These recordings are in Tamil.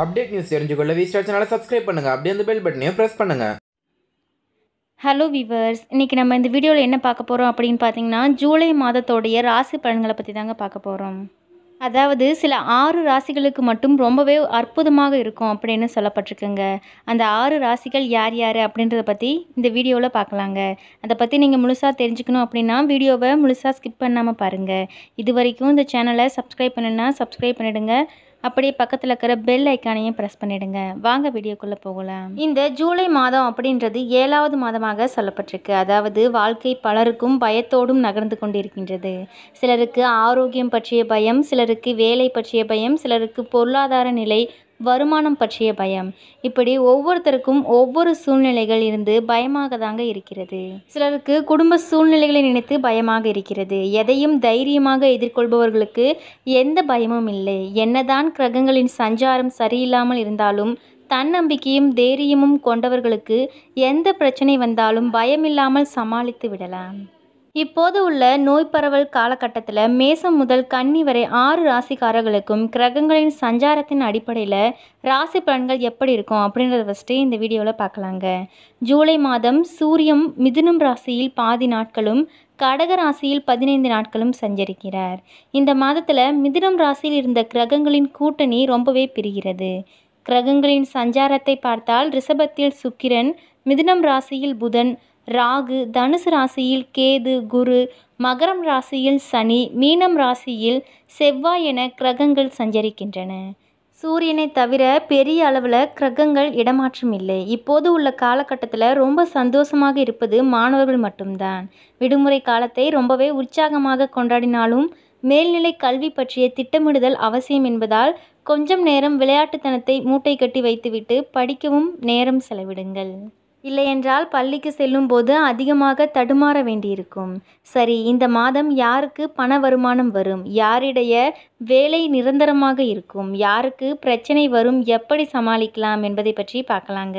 அப்டேட் நியூஸ் தெரிஞ்சுக்கொள்ள வி சேனலை சப்ஸ்கிரைப் பண்ணுங்கள் அப்படியே அந்த பெல் பட்டனையும் ப்ரெஸ் பண்ணுங்கள் ஹலோ விவர்ஸ் இன்றைக்கி நம்ம இந்த வீடியோவில் என்ன பார்க்க போகிறோம் அப்படின்னு பார்த்தீங்கன்னா ஜூலை மாதத்தோடைய ராசி பலன்களை பற்றி தாங்க பார்க்க போகிறோம் அதாவது சில ஆறு ராசிகளுக்கு மட்டும் ரொம்பவே அற்புதமாக இருக்கும் அப்படின்னு சொல்லப்பட்டிருக்குங்க அந்த ஆறு ராசிகள் யார் யார் அப்படின்றத பற்றி இந்த வீடியோவில் பார்க்கலாங்க அதை பற்றி நீங்கள் முழுசாக தெரிஞ்சுக்கணும் அப்படின்னா வீடியோவை முழுசாக ஸ்கிப் பண்ணாமல் பாருங்கள் இது வரைக்கும் இந்த சேனலை சப்ஸ்கிரைப் பண்ணுன்னா சப்ஸ்கிரைப் பண்ணிவிடுங்க அப்படியே பக்கத்தில் இருக்கிற பெல் ஐக்கானையும் ப்ரெஸ் பண்ணிவிடுங்க வாங்க வீடியோக்குள்ளே போகலாம் இந்த ஜூலை மாதம் அப்படின்றது ஏழாவது மாதமாக சொல்லப்பட்டிருக்கு அதாவது வாழ்க்கை பலருக்கும் பயத்தோடும் நகர்ந்து கொண்டிருக்கின்றது சிலருக்கு ஆரோக்கியம் பற்றிய பயம் சிலருக்கு வேலை பற்றிய பயம் சிலருக்கு பொருளாதார நிலை வருமானம் பற்றிய பயம் இப்படி ஒவ்வொருத்தருக்கும் ஒவ்வொரு சூழ்நிலைகள் இருந்து பயமாக தாங்க இருக்கிறது சிலருக்கு குடும்ப சூழ்நிலைகளை நினைத்து பயமாக இருக்கிறது எதையும் தைரியமாக எதிர்கொள்பவர்களுக்கு எந்த பயமும் இல்லை என்னதான் கிரகங்களின் சஞ்சாரம் சரியில்லாமல் இருந்தாலும் தன்னம்பிக்கையும் தைரியமும் கொண்டவர்களுக்கு எந்த பிரச்சனை வந்தாலும் பயமில்லாமல் சமாளித்து விடலாம் இப்போது உள்ள நோய் பரவல் காலகட்டத்தில் மேசம் முதல் கன்னி வரை ஆறு ராசிக்காரர்களுக்கும் கிரகங்களின் சஞ்சாரத்தின் அடிப்படையில் ராசி பலன்கள் எப்படி இருக்கும் அப்படின்றத ஃபஸ்ட்டு இந்த வீடியோவில் பார்க்கலாங்க ஜூலை மாதம் சூரியம் மிதுனம் ராசியில் பாதி நாட்களும் கடக ராசியில் பதினைந்து நாட்களும் சஞ்சரிக்கிறார் இந்த மாதத்தில் மிதுனம் ராசியில் இருந்த கிரகங்களின் கூட்டணி ரொம்பவே பிரிகிறது கிரகங்களின் சஞ்சாரத்தை பார்த்தால் ரிஷபத்தில் சுக்கிரன் மிதுனம் ராசியில் புதன் ராகு தனுசு ராசியில் கேது குரு மகரம் ராசியில் சனி மீனம் ராசியில் செவ்வாய் என கிரகங்கள் சஞ்சரிக்கின்றன சூரியனை தவிர பெரிய அளவில் கிரகங்கள் இடமாற்றம் இல்லை இப்போது உள்ள காலகட்டத்தில் ரொம்ப சந்தோஷமாக இருப்பது மாணவர்கள் மட்டும்தான் விடுமுறை காலத்தை ரொம்பவே உற்சாகமாக கொண்டாடினாலும் மேல்நிலை கல்வி பற்றிய திட்டமிடுதல் அவசியம் என்பதால் கொஞ்சம் நேரம் விளையாட்டுத்தனத்தை மூட்டை கட்டி வைத்துவிட்டு படிக்கவும் நேரம் செலவிடுங்கள் இல்லையென்றால் பள்ளிக்கு செல்லும்போது அதிகமாக தடுமாற வேண்டியிருக்கும் சரி இந்த மாதம் யாருக்கு பண வருமானம் வரும் யாரிடைய வேலை நிரந்தரமாக இருக்கும் யாருக்கு பிரச்சனை வரும் எப்படி சமாளிக்கலாம் என்பதை பற்றி பார்க்கலாங்க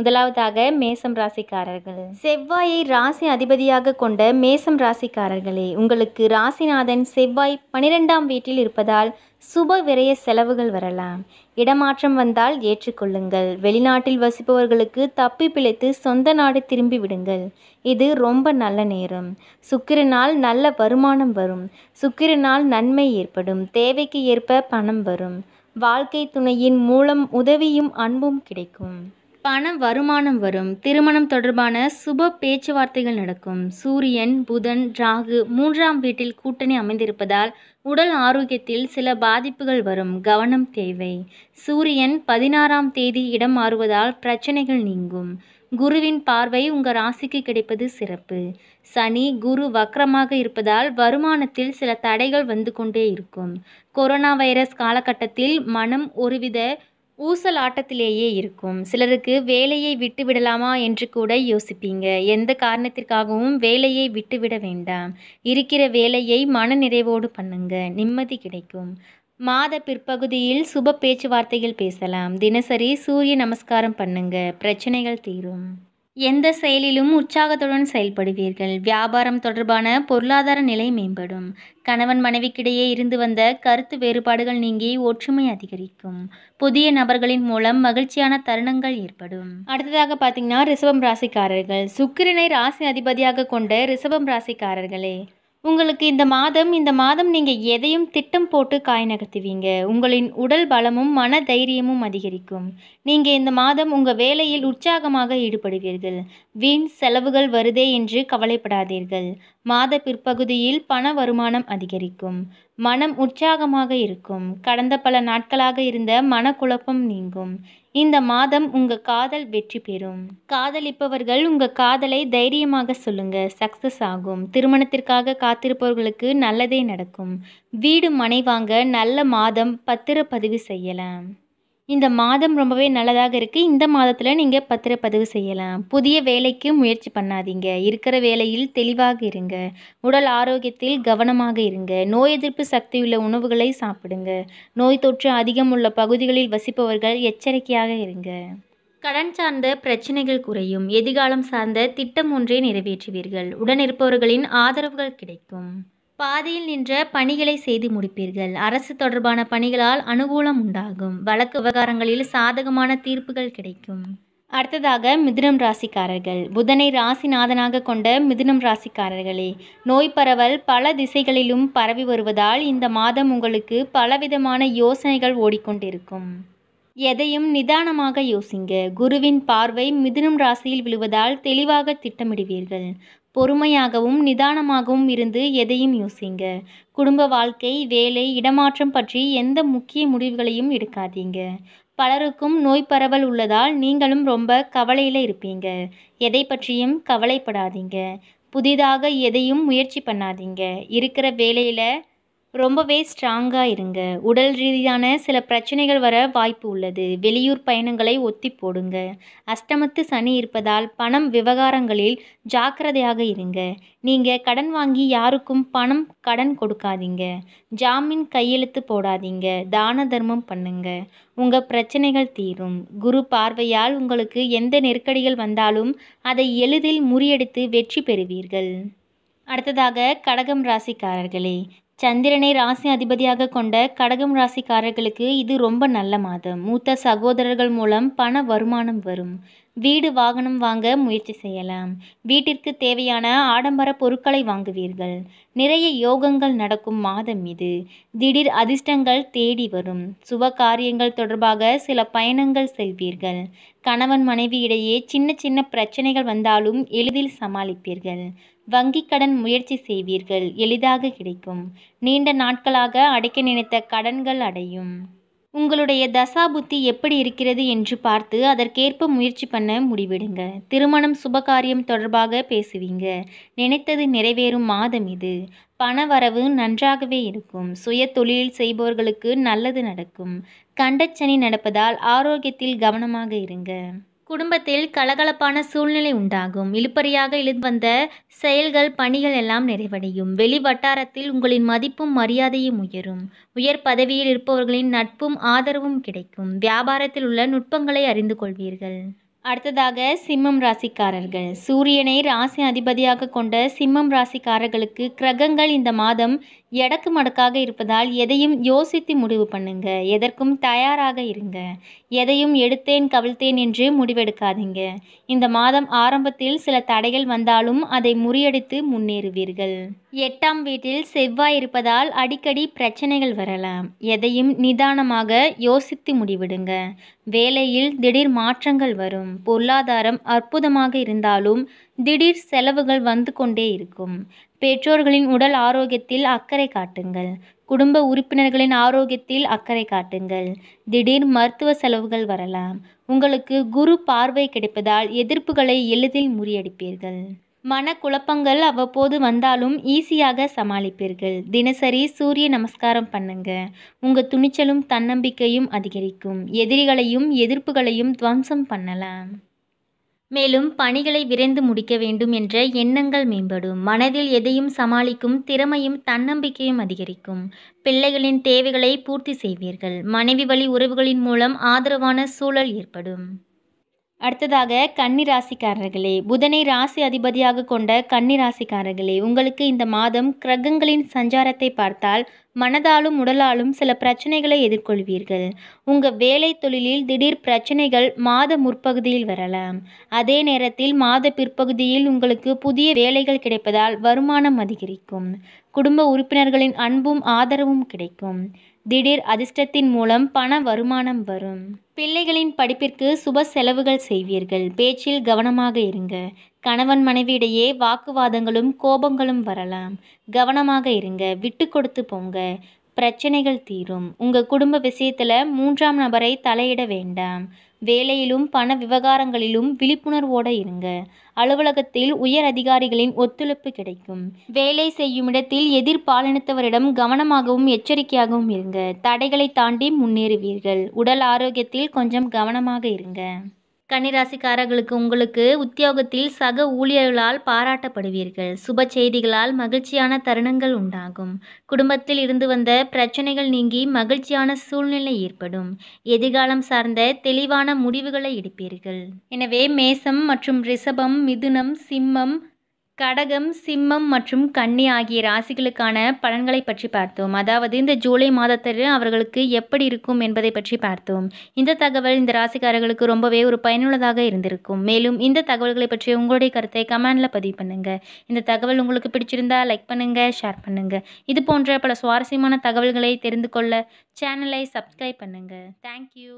முதலாவதாக மேசம் ராசிக்காரர்கள் செவ்வாயை ராசி அதிபதியாக கொண்ட மேசம் ராசிக்காரர்களே உங்களுக்கு ராசிநாதன் செவ்வாய் பனிரெண்டாம் வீட்டில் இருப்பதால் சுப விரைய செலவுகள் வரலாம் இடமாற்றம் வந்தால் ஏற்றுக்கொள்ளுங்கள் வெளிநாட்டில் வசிப்பவர்களுக்கு தப்பி பிழைத்து சொந்த நாடு திரும்பி விடுங்கள் இது ரொம்ப நல்ல நேரம் சுக்கிரனால் நல்ல வருமானம் வரும் சுக்கிரனால் நன்மை ஏற்படும் தேவைக்கு ஏற்ப பணம் வரும் வாழ்க்கை துணையின் மூலம் உதவியும் அன்பும் கிடைக்கும் பண வருமானம் வரும் திருமணம் தொடர்பான சுப பேச்சுவார்த்தைகள் நடக்கும் சூரியன் புதன் ராகு மூன்றாம் வீட்டில் கூட்டணி அமைந்திருப்பதால் உடல் ஆரோக்கியத்தில் சில பாதிப்புகள் வரும் கவனம் தேவை சூரியன் பதினாறாம் தேதி இடம் மாறுவதால் பிரச்சனைகள் நீங்கும் குருவின் பார்வை உங்கள் ராசிக்கு கிடைப்பது சிறப்பு சனி குரு வக்கரமாக இருப்பதால் வருமானத்தில் சில தடைகள் வந்து கொண்டே இருக்கும் கொரோனா வைரஸ் காலகட்டத்தில் மனம் ஒருவித ஊசல் ஆட்டத்திலேயே இருக்கும் சிலருக்கு வேலையை விட்டு விடலாமா என்று கூட யோசிப்பீங்க எந்த காரணத்திற்காகவும் வேலையை விட்டுவிட வேண்டாம் இருக்கிற வேலையை மன நிறைவோடு பண்ணுங்க நிம்மதி கிடைக்கும் மாத பிற்பகுதியில் சுப பேச்சுவார்த்தைகள் பேசலாம் தினசரி சூரிய நமஸ்காரம் பண்ணுங்க பிரச்சனைகள் தீரும் எந்த செயலிலும் உற்சாகத்துடன் செயல்படுவீர்கள் வியாபாரம் தொடர்பான பொருளாதார நிலை மேம்படும் கணவன் மனைவிக்கிடையே இருந்து வந்த கருத்து வேறுபாடுகள் நீங்கி ஒற்றுமை அதிகரிக்கும் புதிய நபர்களின் மூலம் மகிழ்ச்சியான தருணங்கள் ஏற்படும் அடுத்ததாக பார்த்தீங்கன்னா ரிசபம் ராசிக்காரர்கள் சுக்கிரனை ராசி அதிபதியாக கொண்ட ரிசபம் ராசிக்காரர்களே உங்களுக்கு இந்த மாதம் இந்த மாதம் நீங்கள் எதையும் திட்டம் போட்டு காய் நகர்த்துவீங்க உங்களின் உடல் பலமும் மன தைரியமும் அதிகரிக்கும் நீங்கள் இந்த மாதம் உங்கள் வேலையில் உற்சாகமாக ஈடுபடுவீர்கள் வீண் செலவுகள் வருதே என்று கவலைப்படாதீர்கள் மாத பிற்பகுதியில் பண வருமானம் அதிகரிக்கும் மனம் உற்சாகமாக இருக்கும் கடந்த பல நாட்களாக இருந்த மனக்குழப்பம் நீங்கும் இந்த மாதம் உங்கள் காதல் வெற்றி பெறும் காதலிப்பவர்கள் உங்கள் காதலை தைரியமாக சொல்லுங்க சக்சஸ் ஆகும் திருமணத்திற்காக காத்திருப்பவர்களுக்கு நல்லதே நடக்கும் வீடு மனை வாங்க நல்ல மாதம் பத்திர பதிவு செய்யலாம் இந்த மாதம் ரொம்பவே நல்லதாக இருக்குது இந்த மாதத்தில் நீங்கள் பத்திரப்பதிவு செய்யலாம் புதிய வேலைக்கு முயற்சி பண்ணாதீங்க இருக்கிற வேலையில் தெளிவாக இருங்க உடல் ஆரோக்கியத்தில் கவனமாக இருங்க நோய் எதிர்ப்பு சக்தியுள்ள உணவுகளை சாப்பிடுங்க நோய் தொற்று அதிகம் உள்ள பகுதிகளில் வசிப்பவர்கள் எச்சரிக்கையாக இருங்க கடன் சார்ந்த பிரச்சனைகள் குறையும் எதிர்காலம் சார்ந்த திட்டம் ஒன்றை நிறைவேற்றுவீர்கள் உடனிருப்பவர்களின் ஆதரவுகள் கிடைக்கும் பாதியில் நின்ற பணிகளை செய்து முடிப்பீர்கள் அரசு தொடர்பான பணிகளால் அனுகூலம் உண்டாகும் வழக்கு விவகாரங்களில் சாதகமான தீர்ப்புகள் கிடைக்கும் அடுத்ததாக மிதுனம் ராசிக்காரர்கள் புதனை ராசிநாதனாக கொண்ட மிதுனம் ராசிக்காரர்களே நோய் பரவல் பல திசைகளிலும் பரவி வருவதால் இந்த மாதம் உங்களுக்கு பலவிதமான யோசனைகள் ஓடிக்கொண்டிருக்கும் எதையும் நிதானமாக யோசிங்க குருவின் பார்வை மிதுனம் ராசியில் விழுவதால் தெளிவாக திட்டமிடுவீர்கள் பொறுமையாகவும் நிதானமாகவும் இருந்து எதையும் யோசிங்க குடும்ப வாழ்க்கை வேலை இடமாற்றம் பற்றி எந்த முக்கிய முடிவுகளையும் எடுக்காதீங்க பலருக்கும் நோய் பரவல் உள்ளதால் நீங்களும் ரொம்ப கவலையில் இருப்பீங்க எதை பற்றியும் கவலைப்படாதீங்க புதிதாக எதையும் முயற்சி பண்ணாதீங்க இருக்கிற வேலையில் ரொம்பவே ஸ்ட்ராங்காக இருங்க உடல் ரீதியான சில பிரச்சனைகள் வர வாய்ப்பு உள்ளது வெளியூர் பயணங்களை ஒத்தி போடுங்க அஷ்டமத்து சனி இருப்பதால் பணம் விவகாரங்களில் ஜாக்கிரதையாக இருங்க நீங்கள் கடன் வாங்கி யாருக்கும் பணம் கடன் கொடுக்காதீங்க ஜாமீன் கையெழுத்து போடாதீங்க தான தர்மம் பண்ணுங்க உங்கள் பிரச்சனைகள் தீரும் குரு பார்வையால் உங்களுக்கு எந்த நெருக்கடிகள் வந்தாலும் அதை எளிதில் முறியடித்து வெற்றி பெறுவீர்கள் அடுத்ததாக கடகம் ராசிக்காரர்களே சந்திரனை ராசி அதிபதியாக கொண்ட கடகம் ராசிக்காரர்களுக்கு இது ரொம்ப நல்ல மாதம் மூத்த சகோதரர்கள் மூலம் பண வருமானம் வரும் வீடு வாகனம் வாங்க முயற்சி செய்யலாம் வீட்டிற்கு தேவையான ஆடம்பர பொருட்களை வாங்குவீர்கள் நிறைய யோகங்கள் நடக்கும் மாதம் இது திடீர் அதிர்ஷ்டங்கள் தேடி வரும் சுப காரியங்கள் தொடர்பாக சில பயணங்கள் செல்வீர்கள் கணவன் மனைவி இடையே சின்ன சின்ன பிரச்சனைகள் வந்தாலும் எளிதில் சமாளிப்பீர்கள் வங்கி கடன் முயற்சி செய்வீர்கள் எளிதாக கிடைக்கும் நீண்ட நாட்களாக அடைக்க நினைத்த கடன்கள் அடையும் உங்களுடைய தசா புத்தி எப்படி இருக்கிறது என்று பார்த்து அதற்கேற்ப முயற்சி பண்ண முடிவிடுங்க திருமணம் சுபகாரியம் தொடர்பாக பேசுவீங்க நினைத்தது நிறைவேறும் மாதம் இது பண வரவு நன்றாகவே இருக்கும் சுய தொழில் செய்பவர்களுக்கு நல்லது நடக்கும் கண்டச்சனி நடப்பதால் ஆரோக்கியத்தில் கவனமாக இருங்க குடும்பத்தில் கலகலப்பான சூழ்நிலை உண்டாகும் இழுப்பறியாக இழுந்து வந்த செயல்கள் பணிகள் எல்லாம் நிறைவடையும் வெளி வட்டாரத்தில் உங்களின் மதிப்பும் மரியாதையும் உயரும் உயர் பதவியில் இருப்பவர்களின் நட்பும் ஆதரவும் கிடைக்கும் வியாபாரத்தில் உள்ள நுட்பங்களை அறிந்து கொள்வீர்கள் அடுத்ததாக சிம்மம் ராசிக்காரர்கள் சூரியனை ராசி அதிபதியாக கொண்ட சிம்மம் ராசிக்காரர்களுக்கு கிரகங்கள் இந்த மாதம் எடக்கு மடக்காக இருப்பதால் எதையும் யோசித்து முடிவு பண்ணுங்க எதற்கும் தயாராக இருங்க எதையும் எடுத்தேன் கவிழ்த்தேன் என்று முடிவெடுக்காதீங்க இந்த மாதம் ஆரம்பத்தில் சில தடைகள் வந்தாலும் அதை முறியடித்து முன்னேறுவீர்கள் எட்டாம் வீட்டில் செவ்வாய் இருப்பதால் அடிக்கடி பிரச்சனைகள் வரலாம் எதையும் நிதானமாக யோசித்து முடிவிடுங்க வேலையில் திடீர் மாற்றங்கள் வரும் பொருளாதாரம் அற்புதமாக இருந்தாலும் திடீர் செலவுகள் வந்து கொண்டே இருக்கும் பெற்றோர்களின் உடல் ஆரோக்கியத்தில் அக்கறை காட்டுங்கள் குடும்ப உறுப்பினர்களின் ஆரோக்கியத்தில் அக்கறை காட்டுங்கள் திடீர் மருத்துவ செலவுகள் வரலாம் உங்களுக்கு குரு பார்வை கிடைப்பதால் எதிர்ப்புகளை எளிதில் முறியடிப்பீர்கள் மனக்குழப்பங்கள் அவ்வப்போது வந்தாலும் ஈஸியாக சமாளிப்பீர்கள் தினசரி சூரிய நமஸ்காரம் பண்ணுங்க உங்கள் துணிச்சலும் தன்னம்பிக்கையும் அதிகரிக்கும் எதிரிகளையும் எதிர்ப்புகளையும் துவம்சம் பண்ணலாம் மேலும் பணிகளை விரைந்து முடிக்க வேண்டும் என்ற எண்ணங்கள் மேம்படும் மனதில் எதையும் சமாளிக்கும் திறமையும் தன்னம்பிக்கையும் அதிகரிக்கும் பிள்ளைகளின் தேவைகளை பூர்த்தி செய்வீர்கள் மனைவி வழி உறவுகளின் மூலம் ஆதரவான சூழல் ஏற்படும் அடுத்ததாக கன்னி ராசிக்காரர்களே புதனை ராசி அதிபதியாக கொண்ட கன்னி ராசிக்காரர்களே உங்களுக்கு இந்த மாதம் கிரகங்களின் சஞ்சாரத்தை பார்த்தால் மனதாலும் உடலாலும் சில பிரச்சனைகளை எதிர்கொள்வீர்கள் உங்கள் வேலை தொழிலில் திடீர் பிரச்சனைகள் மாத முற்பகுதியில் வரலாம் அதே நேரத்தில் மாத பிற்பகுதியில் உங்களுக்கு புதிய வேலைகள் கிடைப்பதால் வருமானம் அதிகரிக்கும் குடும்ப உறுப்பினர்களின் அன்பும் ஆதரவும் கிடைக்கும் திடீர் அதிர்ஷ்டத்தின் மூலம் பண வருமானம் வரும் பிள்ளைகளின் படிப்பிற்கு சுப செலவுகள் செய்வீர்கள் பேச்சில் கவனமாக இருங்க கணவன் மனைவியிடையே வாக்குவாதங்களும் கோபங்களும் வரலாம் கவனமாக இருங்க விட்டு கொடுத்து போங்க பிரச்சனைகள் தீரும் உங்கள் குடும்ப விஷயத்தில் மூன்றாம் நபரை தலையிட வேண்டாம் வேலையிலும் பண விவகாரங்களிலும் விழிப்புணர்வோடு இருங்க அலுவலகத்தில் உயர் அதிகாரிகளின் ஒத்துழைப்பு கிடைக்கும் வேலை செய்யும் இடத்தில் எதிர்பாலினத்தவரிடம் கவனமாகவும் எச்சரிக்கையாகவும் இருங்க தடைகளை தாண்டி முன்னேறுவீர்கள் உடல் ஆரோக்கியத்தில் கொஞ்சம் கவனமாக இருங்க கன்னிராசிக்காரர்களுக்கு உங்களுக்கு உத்தியோகத்தில் சக ஊழியர்களால் பாராட்டப்படுவீர்கள் சுப செய்திகளால் மகிழ்ச்சியான தருணங்கள் உண்டாகும் குடும்பத்தில் இருந்து வந்த பிரச்சனைகள் நீங்கி மகிழ்ச்சியான சூழ்நிலை ஏற்படும் எதிர்காலம் சார்ந்த தெளிவான முடிவுகளை எடுப்பீர்கள் எனவே மேசம் மற்றும் ரிஷபம் மிதுனம் சிம்மம் கடகம் சிம்மம் மற்றும் கன்னி ஆகிய ராசிகளுக்கான பலன்களை பற்றி பார்த்தோம் அதாவது இந்த ஜூலை மாதத்தில் அவர்களுக்கு எப்படி இருக்கும் என்பதை பற்றி பார்த்தோம் இந்த தகவல் இந்த ராசிக்காரர்களுக்கு ரொம்பவே ஒரு பயனுள்ளதாக இருந்திருக்கும் மேலும் இந்த தகவல்களை பற்றி உங்களுடைய கருத்தை கமெண்டில் பதிவு பண்ணுங்கள் இந்த தகவல் உங்களுக்கு பிடிச்சிருந்தா லைக் பண்ணுங்கள் ஷேர் பண்ணுங்கள் இது போன்ற பல சுவாரஸ்யமான தகவல்களை தெரிந்து கொள்ள சேனலை சப்ஸ்கிரைப் பண்ணுங்கள் தேங்க்யூ